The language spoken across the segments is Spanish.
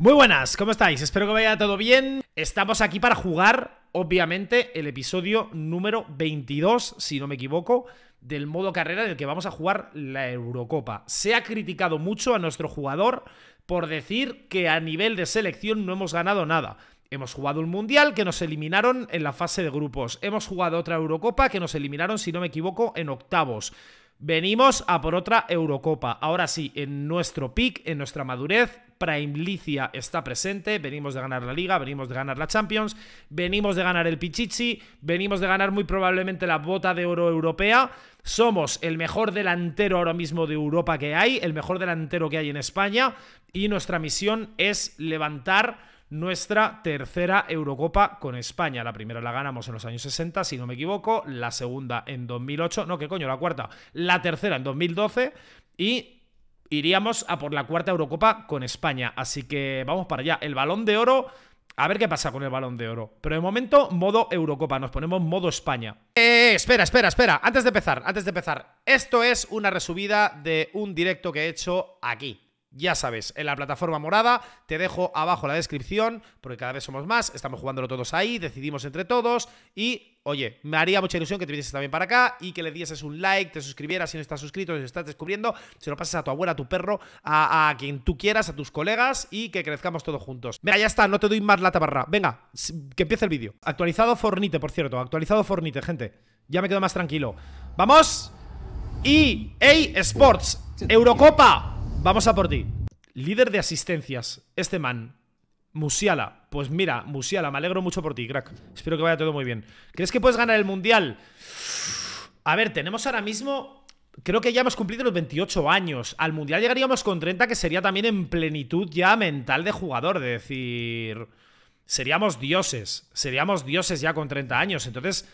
Muy buenas, ¿cómo estáis? Espero que vaya todo bien. Estamos aquí para jugar, obviamente, el episodio número 22, si no me equivoco, del modo carrera en el que vamos a jugar la Eurocopa. Se ha criticado mucho a nuestro jugador por decir que a nivel de selección no hemos ganado nada. Hemos jugado un Mundial que nos eliminaron en la fase de grupos. Hemos jugado otra Eurocopa que nos eliminaron, si no me equivoco, en octavos. Venimos a por otra Eurocopa. Ahora sí, en nuestro pick, en nuestra madurez, Prime Licia está presente, venimos de ganar la Liga, venimos de ganar la Champions, venimos de ganar el Pichichi, venimos de ganar muy probablemente la bota de oro europea, somos el mejor delantero ahora mismo de Europa que hay, el mejor delantero que hay en España y nuestra misión es levantar nuestra tercera Eurocopa con España. La primera la ganamos en los años 60, si no me equivoco, la segunda en 2008, no, qué coño, la cuarta, la tercera en 2012 y iríamos a por la cuarta Eurocopa con España. Así que vamos para allá. El balón de oro a ver qué pasa con el balón de oro. Pero de momento, modo Eurocopa. Nos ponemos modo España. Eh, espera, espera, espera. Antes de empezar, antes de empezar. Esto es una resubida de un directo que he hecho aquí. Ya sabes, en la plataforma morada, te dejo abajo la descripción, porque cada vez somos más, estamos jugándolo todos ahí, decidimos entre todos y oye, me haría mucha ilusión que te vinieses también para acá y que le dieses un like, te suscribieras si no estás suscrito, si estás descubriendo, se lo pases a tu abuela, a tu perro, a, a, quien tú quieras, a tus colegas y que crezcamos todos juntos. Venga, ya está, no te doy más la tabarra. Venga, que empiece el vídeo. Actualizado Fornite, por cierto, actualizado Fornite, gente. Ya me quedo más tranquilo. ¡Vamos! EA Sports, Eurocopa Vamos a por ti. Líder de asistencias, este man. Musiala. Pues mira, Musiala, me alegro mucho por ti, crack. Espero que vaya todo muy bien. ¿Crees que puedes ganar el Mundial? A ver, tenemos ahora mismo... Creo que ya hemos cumplido los 28 años. Al Mundial llegaríamos con 30, que sería también en plenitud ya mental de jugador. De decir... Seríamos dioses. Seríamos dioses ya con 30 años. Entonces,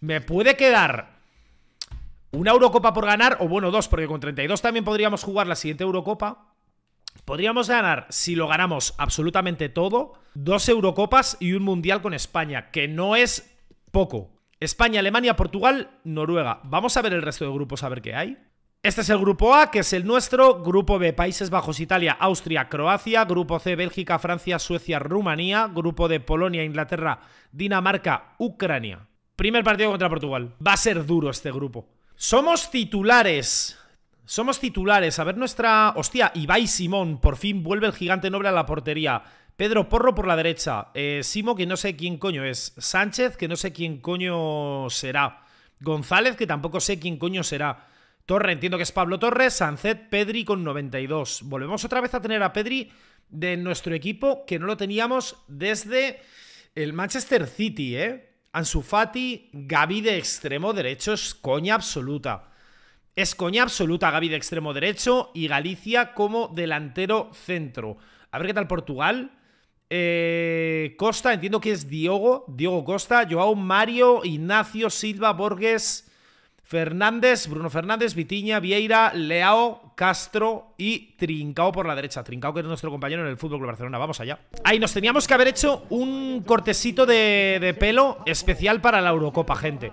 me puede quedar una Eurocopa por ganar, o bueno, dos, porque con 32 también podríamos jugar la siguiente Eurocopa. Podríamos ganar, si lo ganamos absolutamente todo, dos Eurocopas y un Mundial con España, que no es poco. España, Alemania, Portugal, Noruega. Vamos a ver el resto de grupos, a ver qué hay. Este es el grupo A, que es el nuestro. Grupo B, Países Bajos, Italia, Austria, Croacia. Grupo C, Bélgica, Francia, Suecia, Rumanía. Grupo D, Polonia, Inglaterra, Dinamarca, Ucrania. Primer partido contra Portugal. Va a ser duro este grupo. Somos titulares. Somos titulares. A ver nuestra... Hostia, Ibai Simón. Por fin vuelve el gigante noble a la portería. Pedro Porro por la derecha. Eh, Simo, que no sé quién coño es. Sánchez, que no sé quién coño será. González, que tampoco sé quién coño será. Torre, entiendo que es Pablo Torres. Sancet, Pedri con 92. Volvemos otra vez a tener a Pedri de nuestro equipo, que no lo teníamos desde el Manchester City, ¿eh? Ansu Fati, Gaby de extremo derecho es coña absoluta. Es coña absoluta Gaby de extremo derecho y Galicia como delantero centro. A ver qué tal Portugal. Eh, Costa, entiendo que es Diogo, Diogo Costa, Joao Mario, Ignacio Silva, Borges, Fernández, Bruno Fernández, Vitiña, Vieira, Leao, Castro y Trincao por la derecha. Trincao que es nuestro compañero en el Fútbol Club Barcelona. Vamos allá. Ahí nos teníamos que haber hecho un cortecito de, pelo especial para la Eurocopa, gente.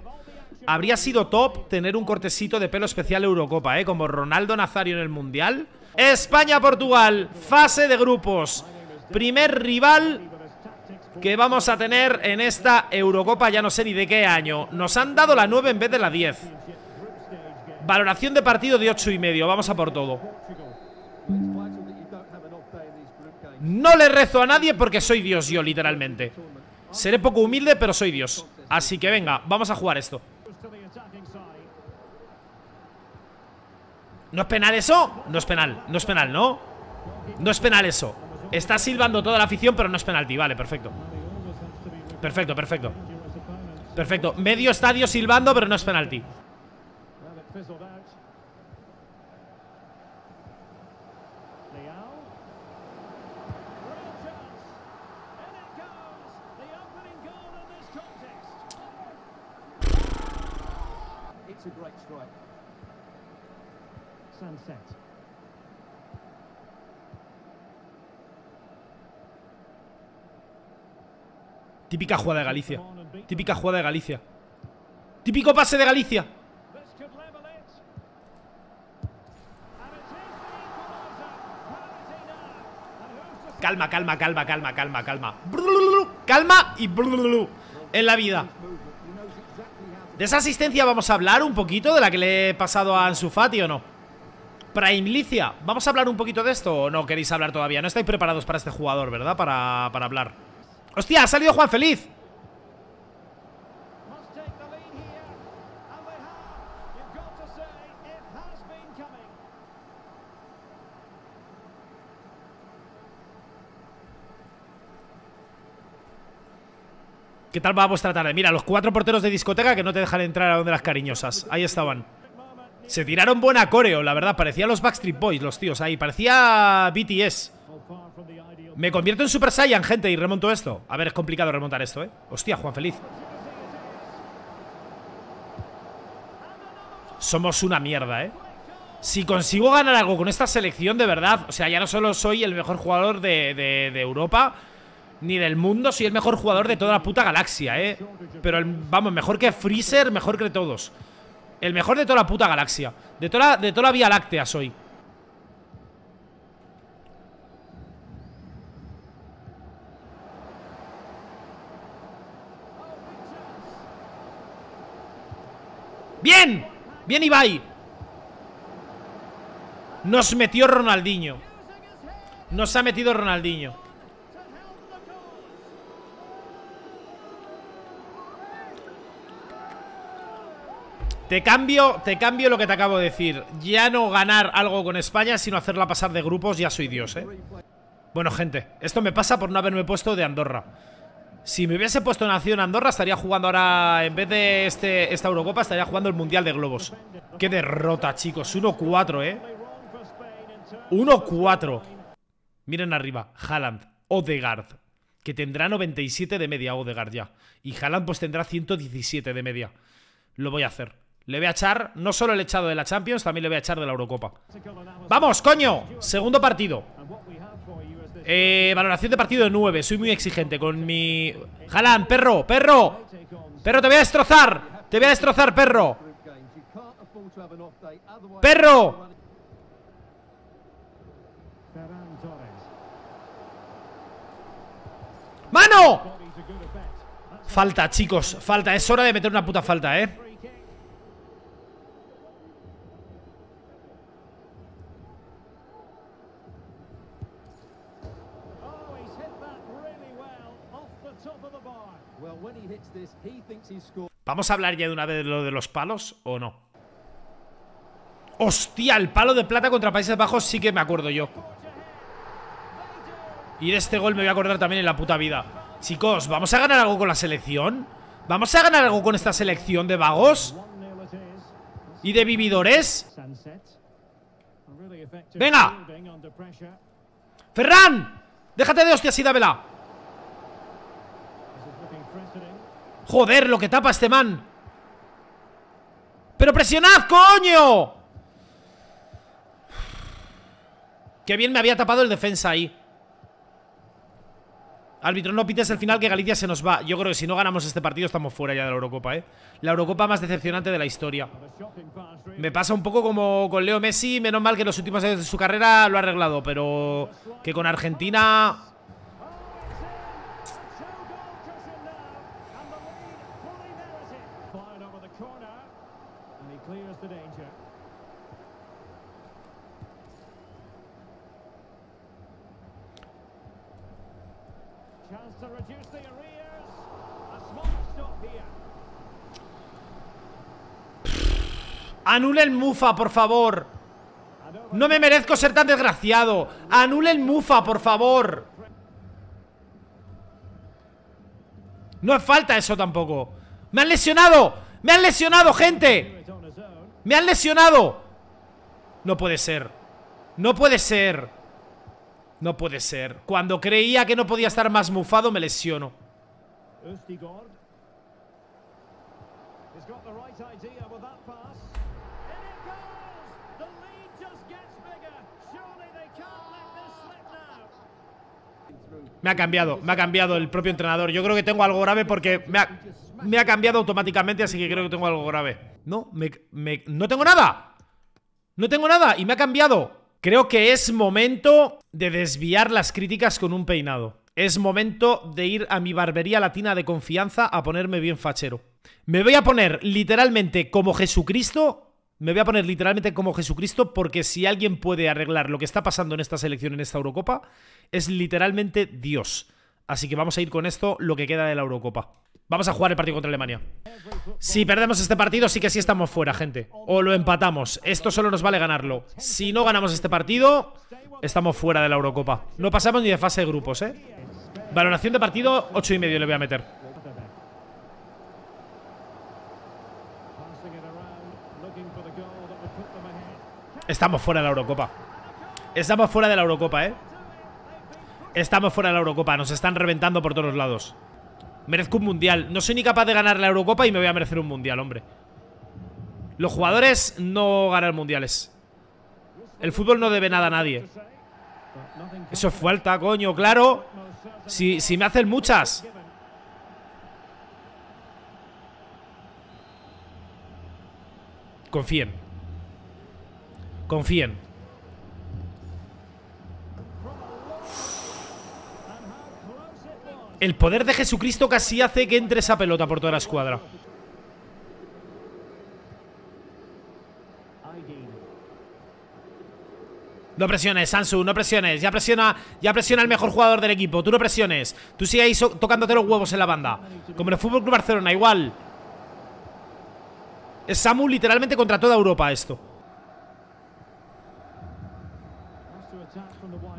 Habría sido top tener un cortecito de pelo especial Eurocopa, ¿eh? Como Ronaldo Nazario en el Mundial. España-Portugal, fase de grupos. Primer rival que vamos a tener en esta Eurocopa, ya no sé ni de qué año. Nos han dado la 9 en vez de la 10. Valoración de partido de 8 y medio. Vamos a por todo. No le rezo a nadie porque soy Dios yo, literalmente. Seré poco humilde, pero soy Dios. Así que venga, vamos a jugar esto. ¿No es penal eso? No es penal, no es penal, ¿no? No es penal eso. Está silbando toda la afición, pero no es penalti. Vale, perfecto. Perfecto, perfecto. Perfecto. Medio estadio silbando, pero no es penalti. Sunset. Típica jugada de Galicia. Típica jugada de Galicia. Típico pase de Galicia. Calma, calma, calma, calma, calma, calma. Calma y en la vida. De esa asistencia vamos a hablar un poquito de la que le he pasado a Ansu Fati o no. Primelicia, vamos a hablar un poquito de esto o no queréis hablar todavía. No estáis preparados para este jugador, ¿verdad? Para, para hablar. ¡Hostia! ¡Ha salido Juan Feliz! ¿Qué tal va vuestra tarde? Mira, los cuatro porteros de discoteca que no te dejan entrar a donde las cariñosas. Ahí estaban. Se tiraron buena coreo, la verdad. Parecía los Backstreet Boys, los tíos ahí. Parecía BTS. Me convierto en Super Saiyan, gente, y remonto esto. A ver, es complicado remontar esto, ¿eh? Hostia, Juan Feliz. Somos una mierda, ¿eh? Si consigo ganar algo con esta selección, de verdad, o sea, ya no solo soy el mejor jugador de, Europa, ni del mundo, soy el mejor jugador de toda la puta galaxia, ¿eh? Pero, vamos, mejor que Freezer, mejor que todos. El mejor de toda la puta galaxia. De toda de toda la Vía Láctea soy. ¡Bien! ¡Bien Ibai! Nos metió Ronaldinho Nos ha metido Ronaldinho Te cambio, te cambio lo que te acabo de decir Ya no ganar algo con España Sino hacerla pasar de grupos, ya soy Dios, eh Bueno, gente, esto me pasa por no haberme puesto de Andorra si me hubiese puesto nación Andorra, estaría jugando ahora, en vez de este, esta Eurocopa, estaría jugando el Mundial de Globos. ¡Qué derrota, chicos! 1-4, ¿eh? 1-4. Miren arriba, Haaland, Odegaard, que tendrá 97 de media Odegaard ya. Y Haaland pues tendrá 117 de media. Lo voy a hacer. Le voy a echar, no solo el echado de la Champions, también le voy a echar de la Eurocopa. ¡Vamos, coño! Segundo partido. Eh, valoración de partido 9. Soy muy exigente con mi... Jalan, perro, perro. Perro, te voy a destrozar. Te voy a destrozar, perro. Perro. ¡Mano! Falta, chicos, falta. Es hora de meter una puta falta, ¿eh? ¿Vamos a hablar ya de una vez de lo de los palos o no? ¡Hostia! El palo de plata contra Países Bajos sí que me acuerdo yo. Y de este gol me voy a acordar también en la puta vida. Chicos, ¿vamos a ganar algo con la selección? ¿Vamos a ganar algo con esta selección de vagos? ¿Y de vividores? ¡Venga! ¡Ferran! ¡Déjate de hostia y dámela! Joder, lo que tapa este man ¡Pero presionad, coño! Qué bien me había tapado el defensa ahí Árbitro, no pites el final que Galicia se nos va. Yo creo que si no ganamos este partido estamos fuera ya de la Eurocopa, ¿eh? La Eurocopa más decepcionante de la historia. Me pasa un poco como con Leo Messi, menos mal que en los últimos años de su carrera lo ha arreglado, pero que con Argentina Anula el Mufa, por favor. No me merezco ser tan desgraciado. Anule el Mufa, por favor. No es falta eso tampoco. ¡Me han lesionado! ¡Me han lesionado, gente! ¡Me han lesionado! No puede ser. No puede ser. No puede ser. Cuando creía que no podía estar más mufado, me lesiono. Me ha cambiado, me ha cambiado el propio entrenador. Yo creo que tengo algo grave porque me ha, cambiado automáticamente, así que creo que tengo algo grave. No, no tengo nada. No tengo nada y me ha cambiado. Creo que es momento de desviar las críticas con un peinado. Es momento de ir a mi barbería latina de confianza a ponerme bien fachero. Me voy a poner literalmente como Jesucristo. Me voy a poner literalmente como Jesucristo porque si alguien puede arreglar lo que está pasando en esta selección, en esta Eurocopa, es literalmente Dios. Así que vamos a ir con esto lo que queda de la Eurocopa. Vamos a jugar el partido contra Alemania. Si perdemos este partido, sí que sí estamos fuera, gente. O lo empatamos. Esto solo nos vale ganarlo. Si no ganamos este partido, estamos fuera de la Eurocopa. No pasamos ni de fase de grupos, ¿eh? Valoración de partido, 8 y medio le voy a meter. Estamos fuera de la Eurocopa. Estamos fuera de la Eurocopa, ¿eh? Estamos fuera de la Eurocopa, nos están reventando por todos lados. Merezco un mundial. No soy ni capaz de ganar la Eurocopa y me voy a merecer un mundial, hombre. Los jugadores no ganan mundiales. El fútbol no debe nada a nadie. Eso es falta, coño, claro. Si, si me hacen muchas. Confíen. Confíen. El poder de Jesucristo casi hace que entre esa pelota por toda la escuadra. No presiones, Sansu, no presiones. Ya presiona, ya presiona el mejor jugador del equipo. Tú no presiones. Tú sigue ahí tocándote los huevos en la banda. Como el Fútbol Club Barcelona, igual. Es Samu literalmente contra toda Europa esto.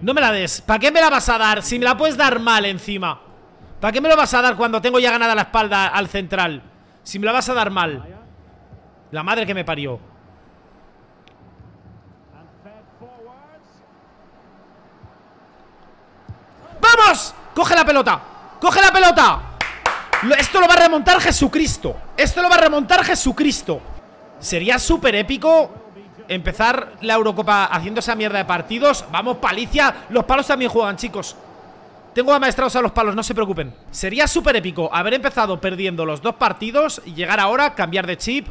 No me la des. ¿Para qué me la vas a dar? Si me la puedes dar mal encima. ¿Para qué me lo vas a dar cuando tengo ya ganada la espalda al central? Si me la vas a dar mal. La madre que me parió. ¡Vamos! ¡Coge la pelota! ¡Coge la pelota! Esto lo va a remontar Jesucristo. Esto lo va a remontar Jesucristo. Sería súper épico empezar la Eurocopa haciendo esa mierda de partidos. Vamos, palicia. Los palos también juegan, chicos. Tengo amaestrados a los palos, no se preocupen Sería súper épico haber empezado perdiendo los dos partidos Y llegar ahora, cambiar de chip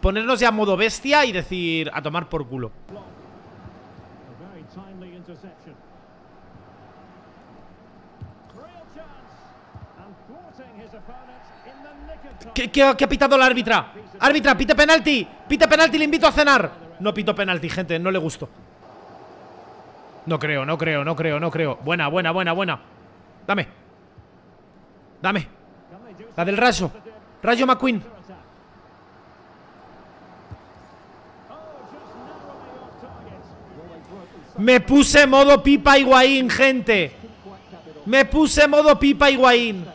Ponernos ya modo bestia y decir A tomar por culo ¿Qué, ha pitado la árbitra? Árbitra, pite penalti Pite penalti, le invito a cenar No pito penalti, gente, no le gustó No creo, no creo, no creo, no creo Buena, buena, buena, buena Dame. Dame. La del rayo. Rayo McQueen. Me puse modo pipa Higuaín, gente. Me puse modo pipa Higuaín.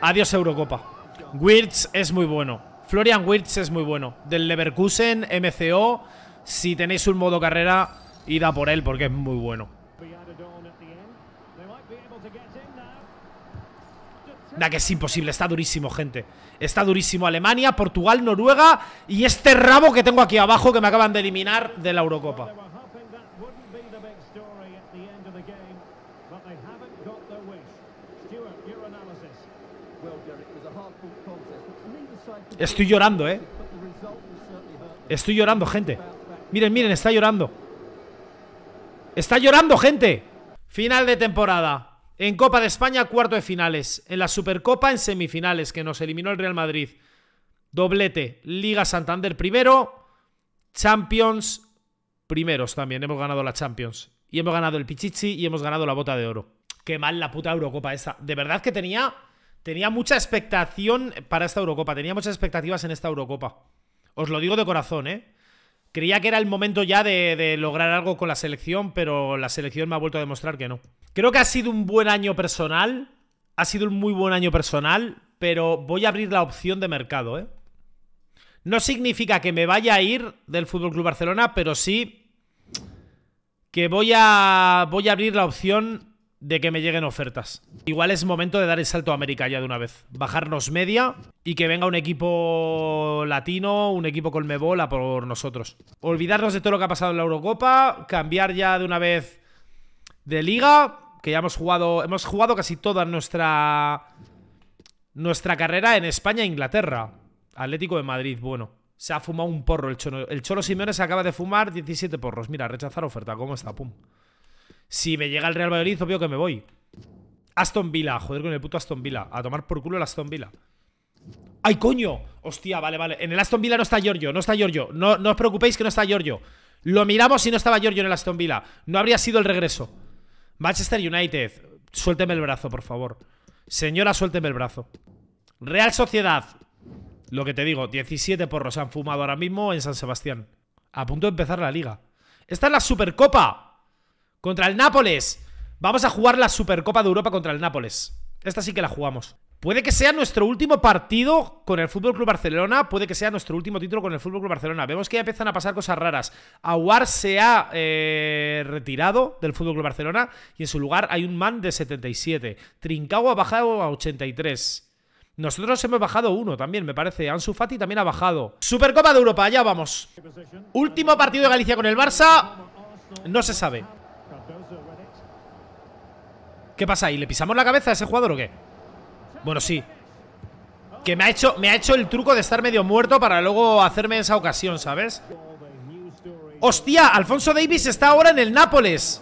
Adiós Eurocopa. Wirtz es muy bueno. Florian Wirtz es muy bueno. Del Leverkusen, MCO, si tenéis un modo carrera, id a por él porque es muy bueno. Da que es imposible, está durísimo, gente Está durísimo Alemania, Portugal, Noruega Y este rabo que tengo aquí abajo Que me acaban de eliminar de la Eurocopa Estoy llorando, ¿eh? Estoy llorando, gente. Miren, miren, está llorando. Está llorando, gente. Final de temporada. En Copa de España, cuarto de finales. En la Supercopa, en semifinales, que nos eliminó el Real Madrid. Doblete. Liga Santander primero. Champions primeros también. Hemos ganado la Champions. Y hemos ganado el Pichichi y hemos ganado la Bota de Oro. Qué mal la puta Eurocopa esa. De verdad que tenía Tenía mucha expectación para esta Eurocopa. Tenía muchas expectativas en esta Eurocopa. Os lo digo de corazón, ¿eh? Creía que era el momento ya de, lograr algo con la selección, pero la selección me ha vuelto a demostrar que no. Creo que ha sido un buen año personal. Ha sido un muy buen año personal, pero voy a abrir la opción de mercado, ¿eh? No significa que me vaya a ir del FC Barcelona, pero sí que voy a, voy a abrir la opción de que me lleguen ofertas. Igual es momento de dar el salto a América ya de una vez. Bajarnos media y que venga un equipo latino, un equipo colmebola por nosotros. Olvidarnos de todo lo que ha pasado en la Eurocopa, cambiar ya de una vez de liga, que ya hemos jugado, hemos jugado casi toda nuestra nuestra carrera en España e Inglaterra. Atlético de Madrid, bueno. Se ha fumado un porro el Cholo. El Cholo Simeone se acaba de fumar 17 porros. Mira, rechazar oferta. ¿Cómo está? Pum. Si me llega el Real Valladolid, obvio que me voy. Aston Villa, joder con el puto Aston Villa. A tomar por culo el Aston Villa. ¡Ay, coño! Hostia, vale, vale. En el Aston Villa no está Giorgio, no está Giorgio. No, no os preocupéis que no está Giorgio. Lo miramos si no estaba Giorgio en el Aston Villa. No habría sido el regreso. Manchester United, suélteme el brazo, por favor. Señora, suélteme el brazo. Real Sociedad. Lo que te digo, 17 porros han fumado ahora mismo en San Sebastián. A punto de empezar la liga. Esta es la Supercopa. Contra el Nápoles. Vamos a jugar la Supercopa de Europa contra el Nápoles. Esta sí que la jugamos. Puede que sea nuestro último partido con el Fútbol Club Barcelona, puede que sea nuestro último título con el FC Barcelona. Vemos que ya empiezan a pasar cosas raras. Aguar se ha eh, retirado del FC Barcelona y en su lugar hay un man de 77. Trincao ha bajado a 83. Nosotros hemos bajado uno también, me parece. Ansu Fati también ha bajado. Supercopa de Europa, ya vamos. Último partido de Galicia con el Barça. No se sabe. ¿Qué pasa ahí? ¿Le pisamos la cabeza a ese jugador o qué? Bueno, sí Que me ha hecho, me ha hecho el truco de estar medio muerto Para luego hacerme esa ocasión, ¿sabes? ¡Hostia! Alfonso Davis está ahora en el Nápoles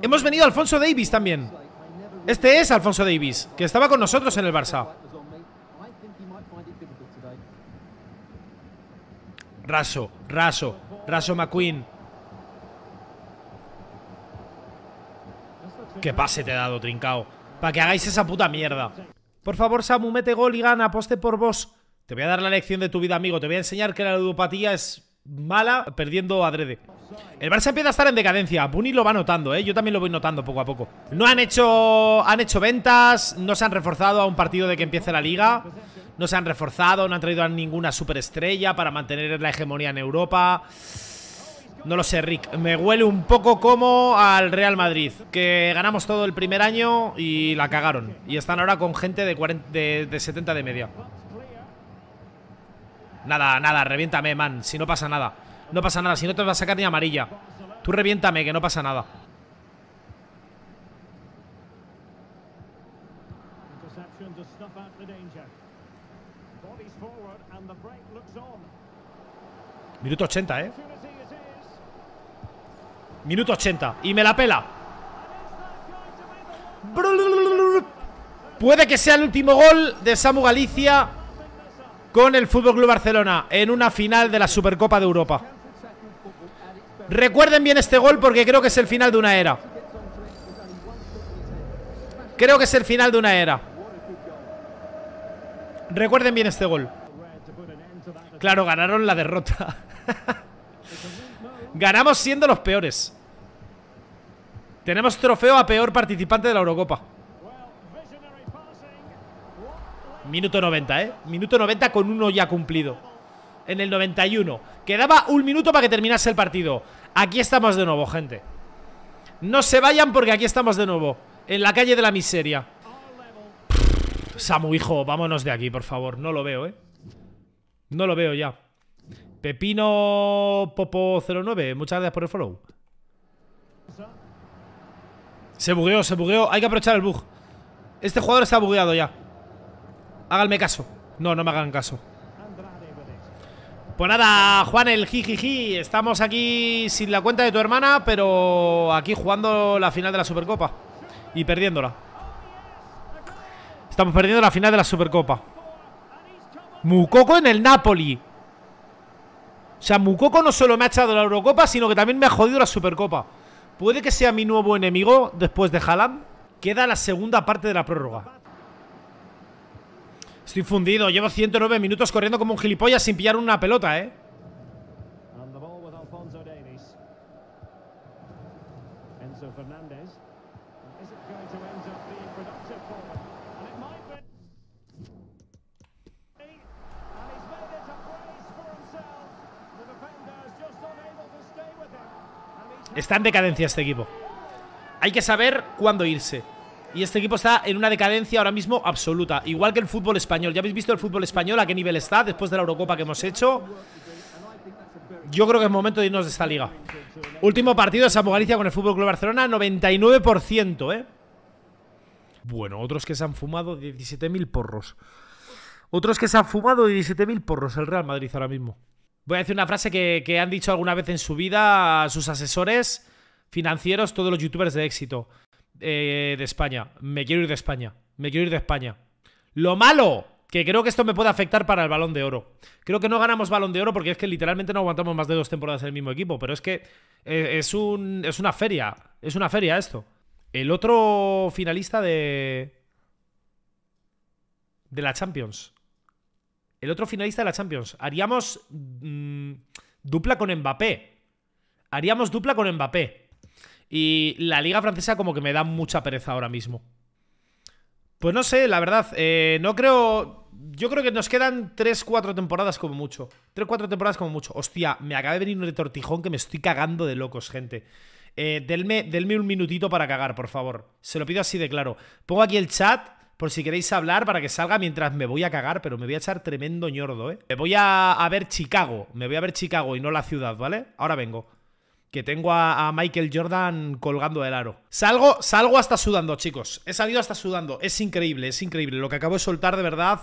Hemos venido a Alfonso Davis también Este es Alfonso Davis Que estaba con nosotros en el Barça Raso, raso, raso McQueen Qué pase te he dado, trincao. Para que hagáis esa puta mierda. Por favor, Samu, mete gol y gana. Aposte por vos. Te voy a dar la lección de tu vida, amigo. Te voy a enseñar que la ludopatía es mala perdiendo adrede. El Barça empieza a estar en decadencia. Buni lo va notando, ¿eh? Yo también lo voy notando poco a poco. No han hecho... Han hecho ventas, no se han reforzado a un partido de que empiece la Liga. No se han reforzado, no han traído a ninguna superestrella para mantener la hegemonía en Europa. No lo sé, Rick. Me huele un poco como al Real Madrid, que ganamos todo el primer año y la cagaron. Y están ahora con gente de, 40, de, 70 de media. Nada, nada, reviéntame, man. Si no pasa nada. No pasa nada, si no te vas a sacar ni amarilla. Tú reviéntame, que no pasa nada. Minuto 80, ¿eh? Minuto 80 Y me la pela Puede que sea el último gol de Samu Galicia Con el Fútbol Club Barcelona En una final de la Supercopa de Europa Recuerden bien este gol porque creo que es el final de una era Creo que es el final de una era Recuerden bien este gol Claro, ganaron la derrota Ganamos siendo los peores tenemos trofeo a peor participante de la Eurocopa. Minuto 90, ¿eh? Minuto 90 con uno ya cumplido. En el 91. Quedaba un minuto para que terminase el partido. Aquí estamos de nuevo, gente. No se vayan porque aquí estamos de nuevo. En la calle de la miseria. Samu, hijo, vámonos de aquí, por favor. No lo veo, ¿eh? No lo veo ya. Pepino Popo09, muchas gracias por el follow. Se bugueó, se bugueó. Hay que aprovechar el bug. Este jugador está bugueado ya. Háganme caso. No, no me hagan caso. Pues nada, Juan el jijiji. Estamos aquí sin la cuenta de tu hermana, pero aquí jugando la final de la Supercopa. Y perdiéndola. Estamos perdiendo la final de la Supercopa. Mukoko en el Napoli. O sea, Mukoko no solo me ha echado la Eurocopa, sino que también me ha jodido la Supercopa. Puede que sea mi nuevo enemigo después de Hallam. Queda la segunda parte de la prórroga. Estoy fundido. Llevo 109 minutos corriendo como un gilipollas sin pillar una pelota, ¿eh? Enzo Está en decadencia este equipo. Hay que saber cuándo irse. Y este equipo está en una decadencia ahora mismo absoluta. Igual que el fútbol español. Ya habéis visto el fútbol español a qué nivel está después de la Eurocopa que hemos hecho. Yo creo que es momento de irnos de esta liga. Último partido, Samu Galicia con el Fútbol Barcelona, 99%, ¿eh? Bueno, otros que se han fumado 17.000 porros. Otros que se han fumado 17.000 porros el Real Madrid ahora mismo. Voy a decir una frase que, han dicho alguna vez en su vida a sus asesores financieros, todos los youtubers de éxito eh, de España. Me quiero ir de España. Me quiero ir de España. Lo malo, que creo que esto me puede afectar para el balón de oro. Creo que no ganamos balón de oro porque es que literalmente no aguantamos más de dos temporadas en el mismo equipo, pero es que eh, es, es una feria, es una feria esto. El otro finalista de... De la Champions. El otro finalista de la Champions. Haríamos mm, dupla con Mbappé. Haríamos dupla con Mbappé. Y la liga francesa como que me da mucha pereza ahora mismo. Pues no sé, la verdad. Eh, no creo... Yo creo que nos quedan 3-4 temporadas como mucho. 3-4 temporadas como mucho. Hostia, me acaba de venir un retortijón que me estoy cagando de locos, gente. Eh, Delme un minutito para cagar, por favor. Se lo pido así de claro. Pongo aquí el chat por si queréis hablar, para que salga mientras me voy a cagar, pero me voy a echar tremendo ñordo, ¿eh? Me voy a, ver Chicago, me voy a ver Chicago y no la ciudad, ¿vale? Ahora vengo. Que tengo a, Michael Jordan colgando del aro. Salgo, salgo hasta sudando, chicos. He salido hasta sudando. Es increíble, es increíble. Lo que acabo de soltar, de verdad...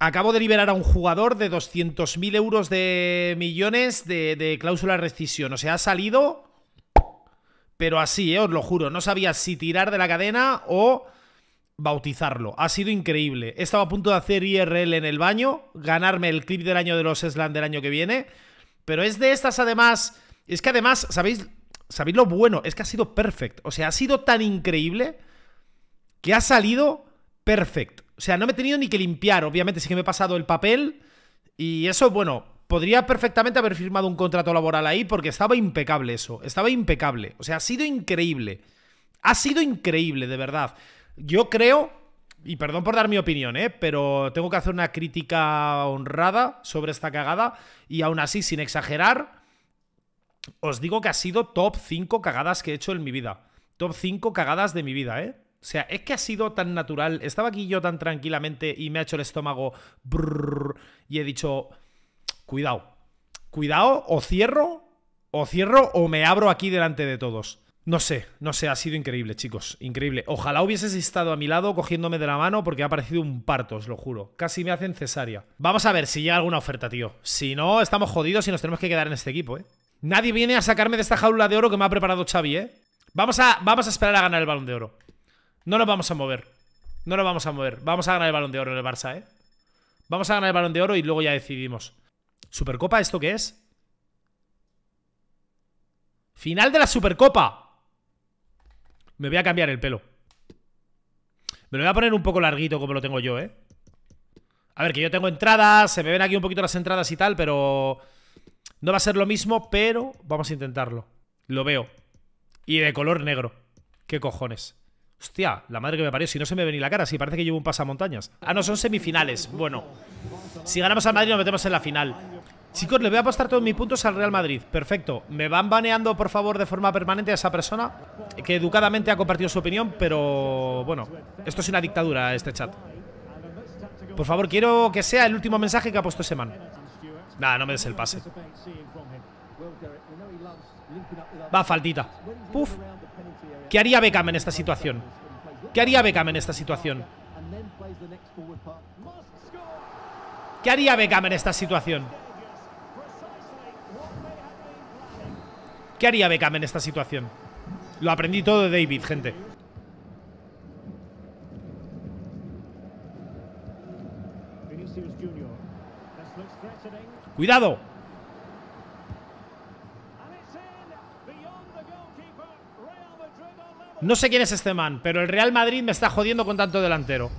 Acabo de liberar a un jugador de 200.000 euros de millones de, de cláusula de rescisión. O sea, ha salido... Pero así, ¿eh? os lo juro. No sabía si tirar de la cadena o bautizarlo. Ha sido increíble. He estado a punto de hacer IRL en el baño, ganarme el clip del año de los Slam del año que viene. Pero es de estas, además. Es que además, ¿sabéis? ¿Sabéis lo bueno? Es que ha sido perfecto O sea, ha sido tan increíble que ha salido perfecto O sea, no me he tenido ni que limpiar, obviamente, sí que me he pasado el papel. Y eso, bueno, podría perfectamente haber firmado un contrato laboral ahí porque estaba impecable eso. Estaba impecable. O sea, ha sido increíble. Ha sido increíble, de verdad. Yo creo, y perdón por dar mi opinión, ¿eh? pero tengo que hacer una crítica honrada sobre esta cagada y aún así, sin exagerar, os digo que ha sido top 5 cagadas que he hecho en mi vida. Top 5 cagadas de mi vida, ¿eh? O sea, es que ha sido tan natural. Estaba aquí yo tan tranquilamente y me ha hecho el estómago brrr, y he dicho, cuidado, cuidado, o cierro, o cierro, o me abro aquí delante de todos. No sé, no sé, ha sido increíble, chicos, increíble. Ojalá hubieses estado a mi lado cogiéndome de la mano porque ha parecido un parto, os lo juro. Casi me hacen cesárea. Vamos a ver si llega alguna oferta, tío. Si no, estamos jodidos y nos tenemos que quedar en este equipo, ¿eh? Nadie viene a sacarme de esta jaula de oro que me ha preparado Xavi, ¿eh? Vamos a, vamos a esperar a ganar el Balón de Oro. No nos vamos a mover. No nos vamos a mover. Vamos a ganar el Balón de Oro en el Barça, ¿eh? Vamos a ganar el Balón de Oro y luego ya decidimos. ¿Supercopa esto qué es? Final de la Supercopa. Me voy a cambiar el pelo. Me lo voy a poner un poco larguito como lo tengo yo, ¿eh? A ver, que yo tengo entradas, se me ven aquí un poquito las entradas y tal, pero... No va a ser lo mismo, pero vamos a intentarlo. Lo veo. Y de color negro. ¿Qué cojones? Hostia, la madre que me parió, si no se me ve ni la cara, si parece que llevo un pasamontañas. Ah, no, son semifinales. Bueno, si ganamos al Madrid nos metemos en la final. Chicos, le voy a apostar todos mis puntos al Real Madrid. Perfecto. Me van baneando, por favor, de forma permanente a esa persona que educadamente ha compartido su opinión, pero bueno, esto es una dictadura, este chat. Por favor, quiero que sea el último mensaje que ha puesto ese man. Nada, no me des el pase. Va, faldita. Puf. ¿Qué haría Beckham en esta situación? ¿Qué haría Beckham en esta situación? ¿Qué haría Beckham en esta situación? ¿Qué haría Beckham en esta situación? Lo aprendí todo de David, gente. ¡Cuidado! No sé quién es este man, pero el Real Madrid me está jodiendo con tanto delantero.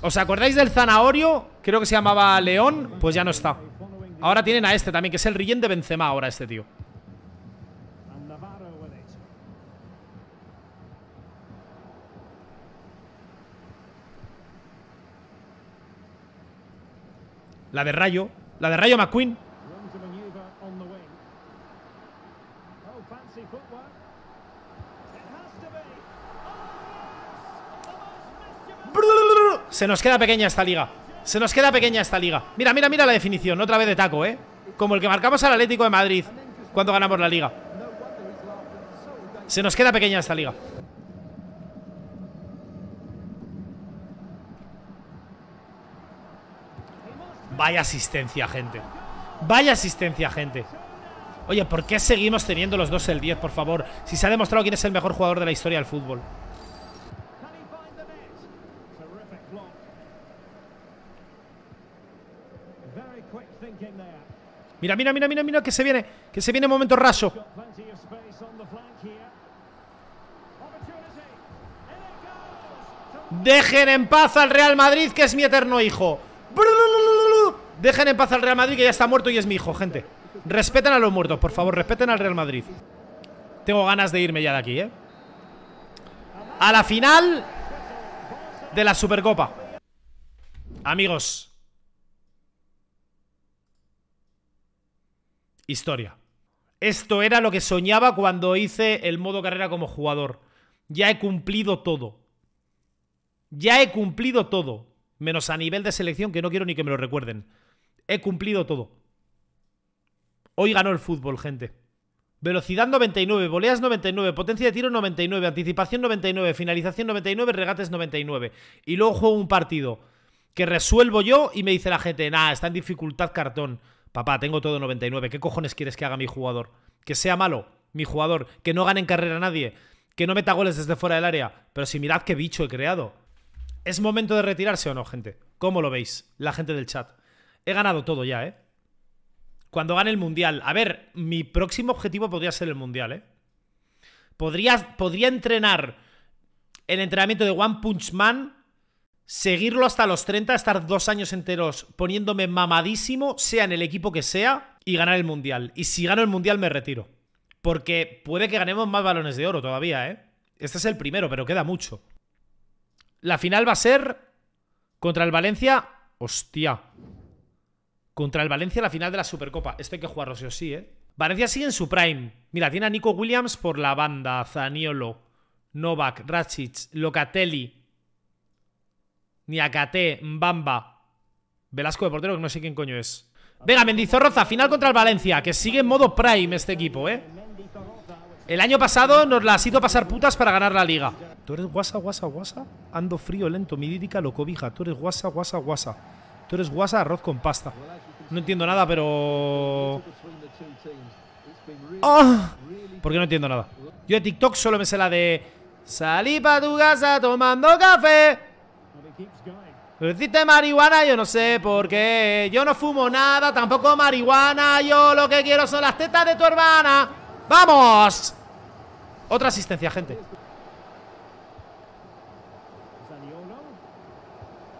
¿Os acordáis del Zanahorio? Creo que se llamaba León. Pues ya no está. Ahora tienen a este también, que es el Rillén de Benzema ahora este tío. La de Rayo. La de Rayo McQueen. Se nos queda pequeña esta liga. Se nos queda pequeña esta liga. Mira, mira, mira la definición. Otra vez de taco, ¿eh? Como el que marcamos al Atlético de Madrid cuando ganamos la liga. Se nos queda pequeña esta liga. Vaya asistencia, gente. Vaya asistencia, gente. Oye, ¿por qué seguimos teniendo los dos el 10, por favor? Si se ha demostrado quién es el mejor jugador de la historia del fútbol. Mira, mira, mira, mira, mira, que se viene, que se viene momento raso. Dejen en paz al Real Madrid, que es mi eterno hijo. Dejen en paz al Real Madrid que ya está muerto y es mi hijo, gente Respeten a los muertos, por favor, respeten al Real Madrid Tengo ganas de irme ya de aquí, eh A la final De la Supercopa Amigos Historia Esto era lo que soñaba cuando hice el modo carrera como jugador Ya he cumplido todo Ya he cumplido todo Menos a nivel de selección que no quiero ni que me lo recuerden He cumplido todo. Hoy ganó el fútbol, gente. Velocidad 99, voleas 99, potencia de tiro 99, anticipación 99, finalización 99, regates 99. Y luego juego un partido que resuelvo yo y me dice la gente, nah, está en dificultad cartón. Papá, tengo todo 99, ¿qué cojones quieres que haga mi jugador? Que sea malo, mi jugador, que no gane en carrera nadie, que no meta goles desde fuera del área. Pero si mirad qué bicho he creado. ¿Es momento de retirarse o no, gente? ¿Cómo lo veis, la gente del chat? He ganado todo ya, ¿eh? Cuando gane el Mundial. A ver, mi próximo objetivo podría ser el Mundial, ¿eh? Podría, podría entrenar el entrenamiento de One Punch Man, seguirlo hasta los 30, estar dos años enteros poniéndome mamadísimo, sea en el equipo que sea, y ganar el Mundial. Y si gano el Mundial me retiro. Porque puede que ganemos más balones de oro todavía, ¿eh? Este es el primero, pero queda mucho. La final va a ser contra el Valencia. Hostia. Contra el Valencia la final de la Supercopa. Este hay que jugarlo sí o sí, ¿eh? Valencia sigue en su prime. Mira, tiene a Nico Williams por la banda, Zaniolo, Novak, Racic, Locatelli, Niakate, Mbamba, Velasco de portero, que no sé quién coño es. Venga, Mendizorroza, final contra el Valencia, que sigue en modo prime este equipo, ¿eh? El año pasado nos las hizo pasar putas para ganar la liga. Tú eres guasa, guasa, guasa. Ando frío, lento, mi lo cobija. Tú eres guasa, guasa, guasa. Tú eres guasa, arroz con pasta. No entiendo nada, pero... Ah. Ah. ¿Por qué no entiendo nada. Yo de TikTok solo me sé la de... Salí para tu casa tomando café. Pero marihuana, yo no sé por qué. Yo no fumo nada, tampoco marihuana. Yo lo que quiero son las tetas de tu hermana. ¡Vamos! Otra asistencia, gente.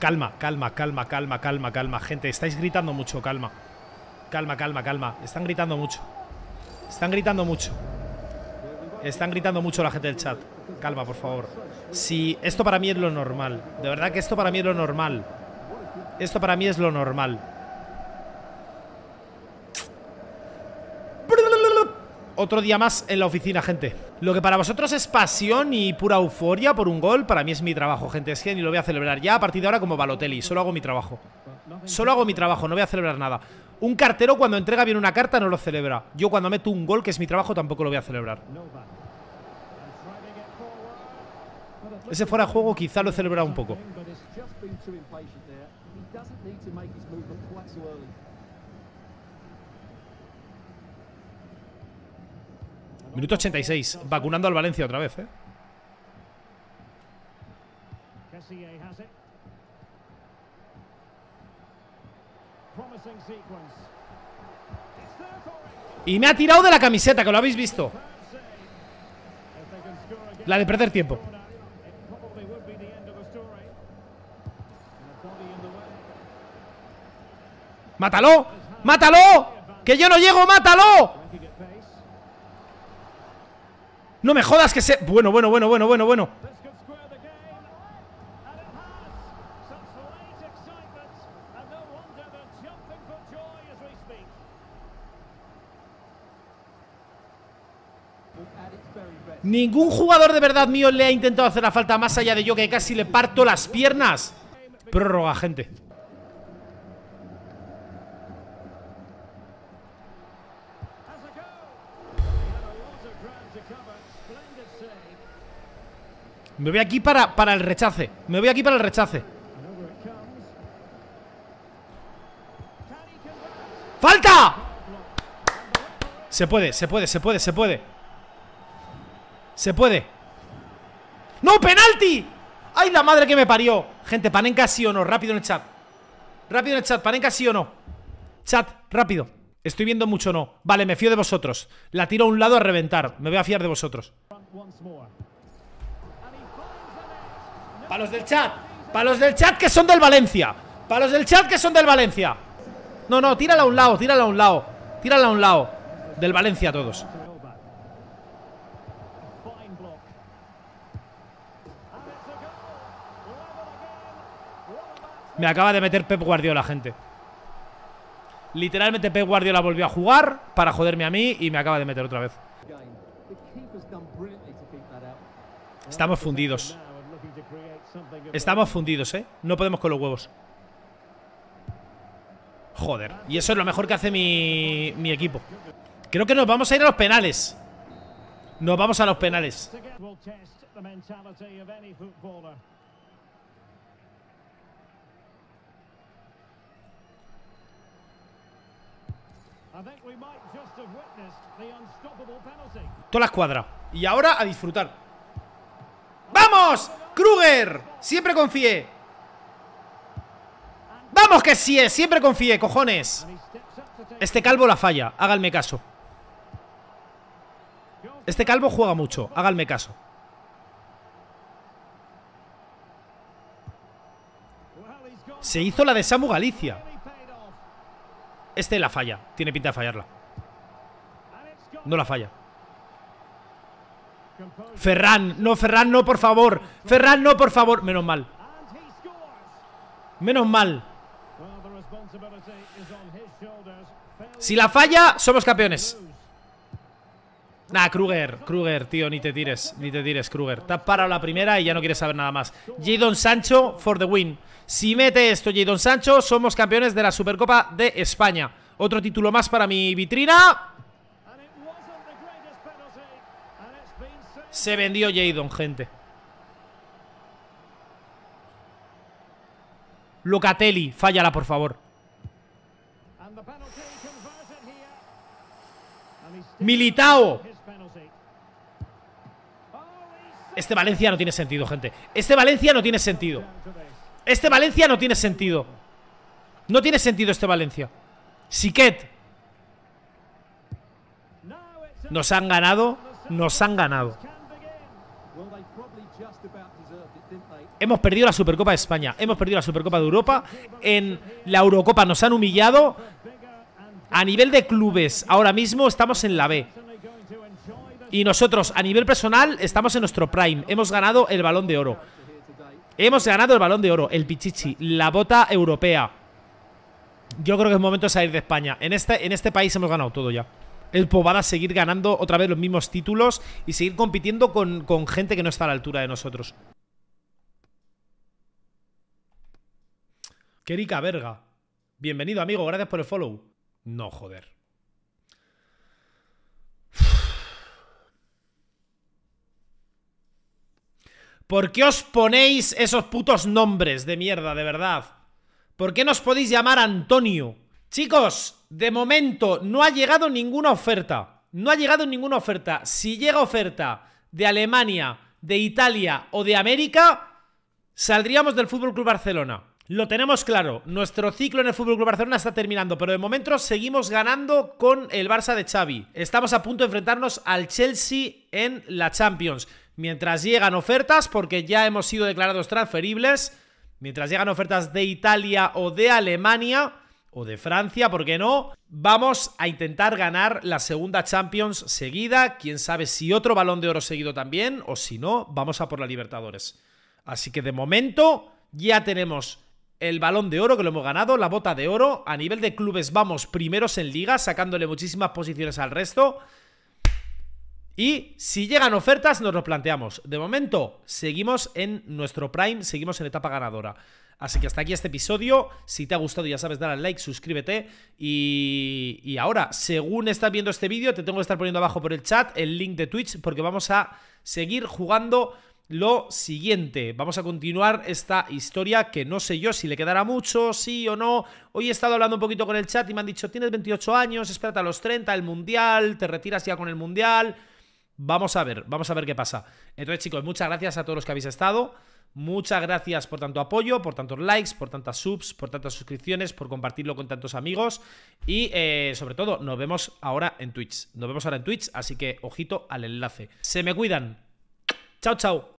Calma, calma, calma, calma, calma, calma. Gente, estáis gritando mucho, calma. Calma, calma, calma. Están gritando mucho. Están gritando mucho. Están gritando mucho la gente del chat. Calma, por favor. Si esto para mí es lo normal. De verdad que esto para mí es lo normal. Esto para mí es lo normal. otro día más en la oficina, gente. Lo que para vosotros es pasión y pura euforia por un gol, para mí es mi trabajo, gente. Es que ni lo voy a celebrar ya a partir de ahora como Balotelli. Solo hago mi trabajo. Solo hago mi trabajo, no voy a celebrar nada. Un cartero cuando entrega bien una carta no lo celebra. Yo cuando meto un gol, que es mi trabajo, tampoco lo voy a celebrar. Ese fuera de juego quizá lo he celebrado un poco. Minuto 86. Vacunando al Valencia otra vez, ¿eh? Y me ha tirado de la camiseta, que lo habéis visto. La de perder tiempo. ¡Mátalo! ¡Mátalo! ¡Que yo no llego! ¡Mátalo! No me jodas que se... Bueno, bueno, bueno, bueno, bueno, bueno. Ningún jugador de verdad mío le ha intentado hacer la falta más allá de yo que casi le parto las piernas. Prórroga, gente. Me voy aquí para, para el rechace. Me voy aquí para el rechace. ¡Falta! Se puede, se puede, se puede, se puede. Se puede. ¡No, penalti! ¡Ay, la madre que me parió! Gente, panenca sí o no, rápido en el chat. Rápido en el chat, panenca sí o no. Chat, rápido. Estoy viendo mucho no. Vale, me fío de vosotros. La tiro a un lado a reventar. Me voy a fiar de vosotros. Para los del chat. para los del chat que son del Valencia. para los del chat que son del Valencia. No, no, tírala a un lado, tírala a un lado. Tírala a un lado. Del Valencia a todos. Me acaba de meter Pep Guardiola, gente. Literalmente Pep Guardiola volvió a jugar para joderme a mí y me acaba de meter otra vez. Estamos fundidos. Estamos fundidos, ¿eh? No podemos con los huevos. Joder. Y eso es lo mejor que hace mi, mi equipo. Creo que nos vamos a ir a los penales. Nos vamos a los penales. Toda la escuadra. Y ahora a disfrutar. ¡Vamos! Kruger. Siempre confié. Vamos que sí eh, Siempre confié, cojones. Este calvo la falla. Háganme caso. Este calvo juega mucho. Háganme caso. Se hizo la de Samu Galicia. Este la falla. Tiene pinta de fallarla. No la falla. Ferran, no, Ferran, no, por favor. Ferran, no, por favor. Menos mal. Menos mal. Si la falla, somos campeones. Nah, Kruger, Kruger, tío, ni te tires, ni te tires, Kruger. Te has parado la primera y ya no quieres saber nada más. Jadon Sancho for the win. Si mete esto Jadon Sancho, somos campeones de la Supercopa de España. Otro título más para mi vitrina. Se vendió Jadon, gente. Locatelli, fállala, por favor. Militao. Este Valencia no tiene sentido, gente. Este Valencia no tiene sentido. Este Valencia no tiene sentido. No tiene sentido este Valencia. Siquet. Nos han ganado. Nos han ganado. Hemos perdido la Supercopa de España, hemos perdido la Supercopa de Europa, en la Eurocopa nos han humillado. A nivel de clubes, ahora mismo estamos en la B. Y nosotros, a nivel personal, estamos en nuestro prime. Hemos ganado el balón de oro. Hemos ganado el balón de oro, el Pichichi, la bota europea. Yo creo que es momento de salir de España. En este, en este país hemos ganado todo ya. El a seguir ganando otra vez los mismos títulos y seguir compitiendo con, con gente que no está a la altura de nosotros. Kerika Verga. Bienvenido, amigo. Gracias por el follow. No, joder. ¿Por qué os ponéis esos putos nombres de mierda, de verdad? ¿Por qué nos podéis llamar Antonio? Chicos, de momento no ha llegado ninguna oferta. No ha llegado ninguna oferta. Si llega oferta de Alemania, de Italia o de América, saldríamos del Fútbol Club Barcelona. Lo tenemos claro, nuestro ciclo en el Fútbol Club Barcelona está terminando, pero de momento seguimos ganando con el Barça de Xavi. Estamos a punto de enfrentarnos al Chelsea en la Champions. Mientras llegan ofertas, porque ya hemos sido declarados transferibles, mientras llegan ofertas de Italia o de Alemania o de Francia, ¿por qué no? Vamos a intentar ganar la segunda Champions seguida, quién sabe si otro balón de oro seguido también, o si no, vamos a por la Libertadores. Así que de momento ya tenemos el balón de oro que lo hemos ganado, la bota de oro. A nivel de clubes vamos primeros en liga, sacándole muchísimas posiciones al resto. Y si llegan ofertas nos lo planteamos. De momento seguimos en nuestro prime, seguimos en etapa ganadora. Así que hasta aquí este episodio. Si te ha gustado ya sabes, dale al like, suscríbete. Y, y ahora, según estás viendo este vídeo, te tengo que estar poniendo abajo por el chat el link de Twitch porque vamos a seguir jugando lo siguiente. Vamos a continuar esta historia que no sé yo si le quedará mucho, sí o no. Hoy he estado hablando un poquito con el chat y me han dicho, tienes 28 años, espérate a los 30, el Mundial, te retiras ya con el Mundial. Vamos a ver, vamos a ver qué pasa. Entonces chicos, muchas gracias a todos los que habéis estado. Muchas gracias por tanto apoyo, por tantos likes, por tantas subs, por tantas suscripciones, por compartirlo con tantos amigos. Y eh, sobre todo, nos vemos ahora en Twitch. Nos vemos ahora en Twitch, así que ojito al enlace. Se me cuidan. Chao, chao.